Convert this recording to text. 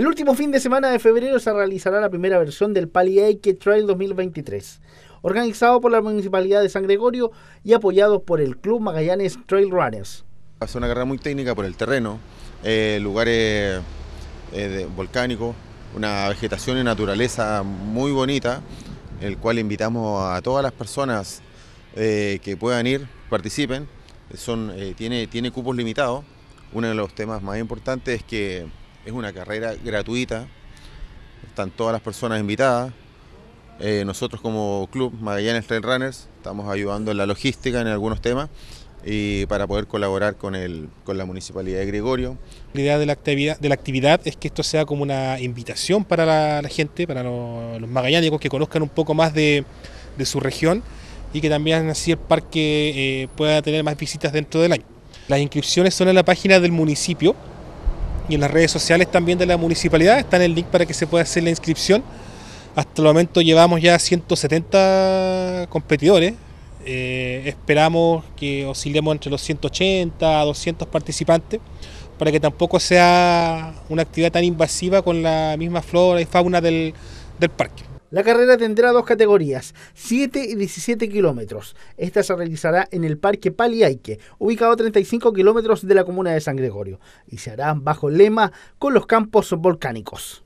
El último fin de semana de febrero se realizará la primera versión del Pali Eike Trail 2023, organizado por la Municipalidad de San Gregorio y apoyado por el Club Magallanes Trail Runners. Va una carrera muy técnica por el terreno, eh, lugares eh, volcánicos, una vegetación y naturaleza muy bonita, el cual invitamos a todas las personas eh, que puedan ir, participen. Son, tiene, tiene cupos limitados. Uno de los temas más importantes es que es una carrera gratuita, están todas las personas invitadas. Eh, nosotros como club Magallanes Trail Runners estamos ayudando en la logística en algunos temas y para poder colaborar con, el, con la Municipalidad de Gregorio. La idea de la, actividad, de la actividad es que esto sea como una invitación para la, gente, para los, magallánicos que conozcan un poco más de, su región y que también así el parque eh, pueda tener más visitas dentro del año. Las inscripciones son en la página del municipio, y en las redes sociales también de la municipalidad. Está en el link para que se pueda hacer la inscripción. Hasta el momento llevamos ya 170 competidores. Eh, esperamos que oscilemos entre los 180 a 200 participantes para que tampoco sea una actividad tan invasiva con la misma flora y fauna del parque. La carrera tendrá dos categorías, 7 y 17 kilómetros. Esta se realizará en el Parque Paliaique, ubicado a 35 kilómetros de la comuna de San Gregorio, y se hará bajo lema con los campos volcánicos.